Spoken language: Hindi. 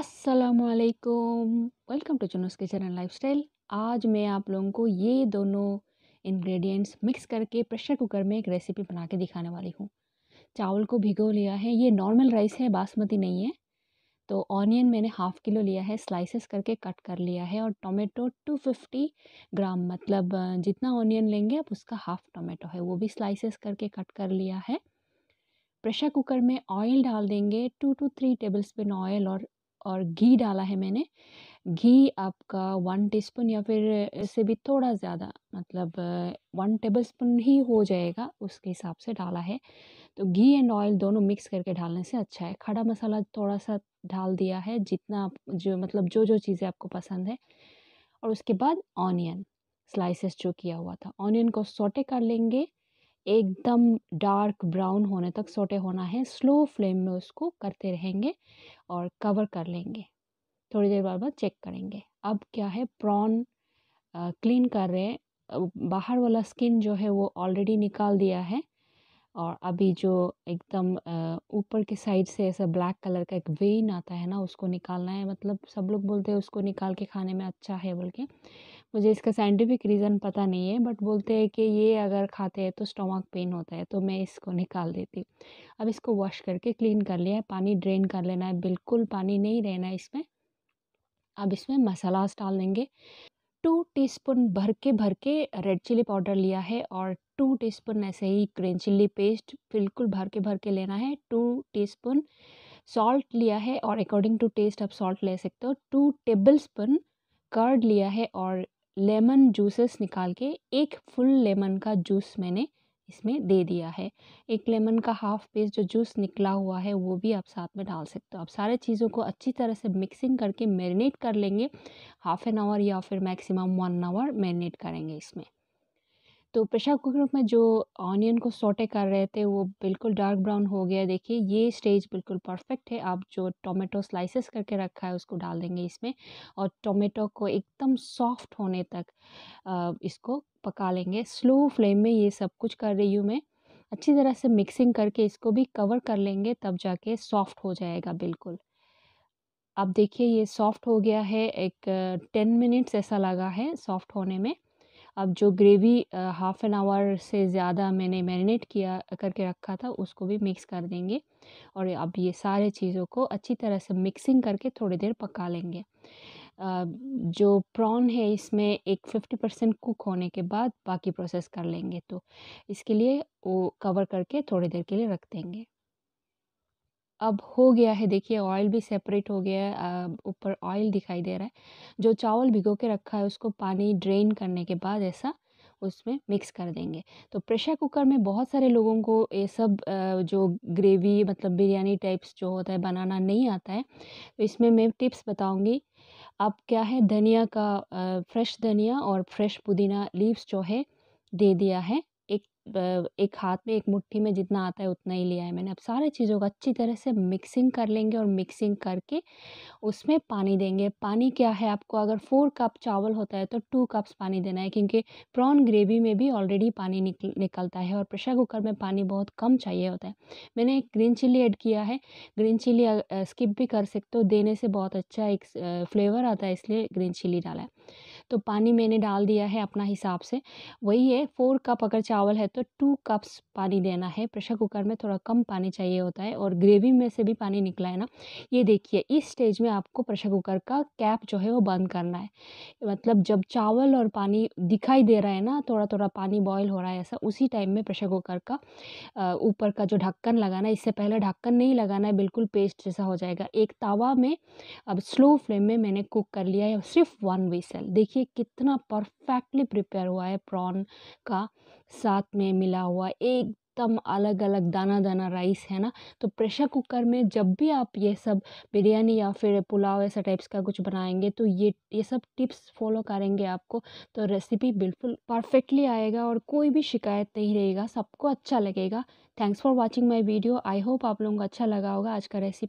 असलकुम वेलकम टू चुनस किचन एंड स्टाइल आज मैं आप लोगों को ये दोनों इंग्रेडिएंट्स मिक्स करके प्रेशर कुकर में एक रेसिपी बना के दिखाने वाली हूँ चावल को भिगो लिया है ये नॉर्मल राइस है बासमती नहीं है तो ऑनियन मैंने हाफ़ किलो लिया है स्लाइसेस करके कट कर लिया है और टोमेटो 250 ग्राम मतलब जितना ऑनियन लेंगे आप उसका हाफ़ टोमेटो है वो भी स्लाइसेस करके कट कर लिया है प्रेशर कुकर में ऑयल डाल देंगे two two three tablespoon oil और और घी डाला है मैंने घी आपका वन टीस्पून या फिर इससे भी थोड़ा ज़्यादा मतलब वन टेबल स्पून ही हो जाएगा उसके हिसाब से डाला है तो घी एंड ऑयल दोनों मिक्स करके डालने से अच्छा है खड़ा मसाला थोड़ा सा डाल दिया है जितना आप जो मतलब जो जो चीज़ें आपको पसंद है और उसके बाद ऑनियन स्लाइसेस जो किया हुआ था ऑनियन को सोटे कर लेंगे एकदम डार्क ब्राउन होने तक सोटे होना है स्लो फ्लेम में उसको करते रहेंगे और कवर कर लेंगे थोड़ी देर बाद बाद चेक करेंगे अब क्या है प्रॉन क्लीन कर रहे हैं बाहर वाला स्किन जो है वो ऑलरेडी निकाल दिया है और अभी जो एकदम ऊपर के साइड से ऐसा ब्लैक कलर का एक वेन आता है ना उसको निकालना है मतलब सब लोग बोलते हैं उसको निकाल के खाने में अच्छा है बोल के मुझे इसका साइंटिफिक रीज़न पता नहीं है बट बोलते हैं कि ये अगर खाते हैं तो स्टोमक पेन होता है तो मैं इसको निकाल देती अब इसको वॉश करके क्लीन कर लिया है पानी ड्रेन कर लेना है बिल्कुल पानी नहीं रहना है इसमें अब इसमें मसालास डाल देंगे टू टीस्पून भर के भर के रेड चिली पाउडर लिया है और टू टीस्पून ऐसे ही ग्रीन चिल्ली पेस्ट बिल्कुल भर के भर के लेना है टू टीस्पून सॉल्ट लिया है और अकॉर्डिंग टू टेस्ट आप सॉल्ट ले सकते हो टू टेबल स्पून कर्ड लिया है और लेमन जूसेस निकाल के एक फुल लेमन का जूस मैंने इसमें दे दिया है एक लेमन का हाफ पेस्ट जो जूस निकला हुआ है वो भी आप साथ में डाल सकते हो आप सारे चीज़ों को अच्छी तरह से मिक्सिंग करके मैरिनेट कर लेंगे हाफ एन आवर या फिर मैक्सिमम वन आवर मैरिनेट करेंगे इसमें तो प्रेशर कुकर में जो ऑनियन को सोटे कर रहे थे वो बिल्कुल डार्क ब्राउन हो गया देखिए ये स्टेज बिल्कुल परफेक्ट है आप जो टोमेटो स्लाइसेस करके रखा है उसको डाल देंगे इसमें और टोमेटो को एकदम सॉफ्ट होने तक इसको पका लेंगे स्लो फ्लेम में ये सब कुछ कर रही हूँ मैं अच्छी तरह से मिक्सिंग करके इसको भी कवर कर लेंगे तब जाके सॉफ्ट हो जाएगा बिल्कुल अब देखिए ये सॉफ्ट हो गया है एक टेन मिनट्स ऐसा लगा है सॉफ्ट होने में अब जो ग्रेवी हाफ़ एन आवर से ज़्यादा मैंने मैरिनेट किया करके रखा था उसको भी मिक्स कर देंगे और अब ये सारे चीज़ों को अच्छी तरह से मिक्सिंग करके थोड़ी देर पका लेंगे जो प्रॉन है इसमें एक फिफ्टी परसेंट कुक होने के बाद बाकी प्रोसेस कर लेंगे तो इसके लिए वो कवर करके थोड़ी देर के लिए रख देंगे अब हो गया है देखिए ऑयल भी सेपरेट हो गया है ऊपर ऑयल दिखाई दे रहा है जो चावल भिगो के रखा है उसको पानी ड्रेन करने के बाद ऐसा उसमें मिक्स कर देंगे तो प्रेशर कुकर में बहुत सारे लोगों को ये सब जो ग्रेवी मतलब बिरयानी टाइप्स जो होता है बनाना नहीं आता है तो इसमें मैं टिप्स बताऊंगी आप क्या है धनिया का फ्रेश धनिया और फ्रेश पुदीना लीव्स जो है दे दिया है एक हाथ में, एक मुट्ठी में जितना आता है उतना ही लिया है मैंने। अब सारे चीज़ों को अच्छी तरह से मिक्सिंग कर लेंगे और मिक्सिंग करके उसमें पानी देंगे। पानी क्या है आपको अगर फोर कप चावल होता है तो टू कप्स पानी देना है क्योंकि प्रॉन ग्रेवी में भी ऑलरेडी पानी निकल निकलता है और प्रेशर कुकर में पानी बहुत कम चाहिए होता है। मैंने एक ग्रीन चिली एड किया है। ग्रीन चिली स्किप भी कर सकते हो देने से बहुत अच्छा एक फ्लेवर आता है इसलिए ग्रीन चिली डाला है। तो पानी मैंने डाल दिया है अपना हिसाब से वही है फोर कप अगर चावल है तो टू कप्स पानी देना है प्रेशर कुकर में थोड़ा कम पानी चाहिए होता है और ग्रेवी में से भी पानी निकला है ना ये देखिए इस स्टेज में आपको प्रेशर कुकर का कैप जो है वो बंद करना है मतलब जब चावल और पानी दिखाई दे रहा है ना थोड़ा थोड़ा पानी बॉयल हो रहा है ऐसा उसी टाइम में प्रेशर कुकर का ऊपर का जो ढक्कन लगाना है इससे पहले ढक्कन नहीं लगाना है बिल्कुल पेस्ट जैसा हो जाएगा एक तावा में अब स्लो फ्लेम में मैंने कुक कर लिया है सिर्फ वन विसल देखिए देखिए कितना परफेक्टली प्रिपेयर हुआ है प्रॉन का साथ में मिला हुआ एक एकदम अलग अलग दाना दाना राइस है ना तो प्रेशर कुकर में जब भी आप ये सब बिरयानी या फिर पुलाव ऐसा टाइप्स का कुछ बनाएंगे तो ये ये सब टिप्स फॉलो करेंगे आपको तो रेसिपी बिल्कुल परफेक्टली आएगा और कोई भी शिकायत नहीं रहेगा सबको अच्छा लगेगा thanks for watching my video I hope आप लोगों को अच्छा लगा होगा आज का रेसिपी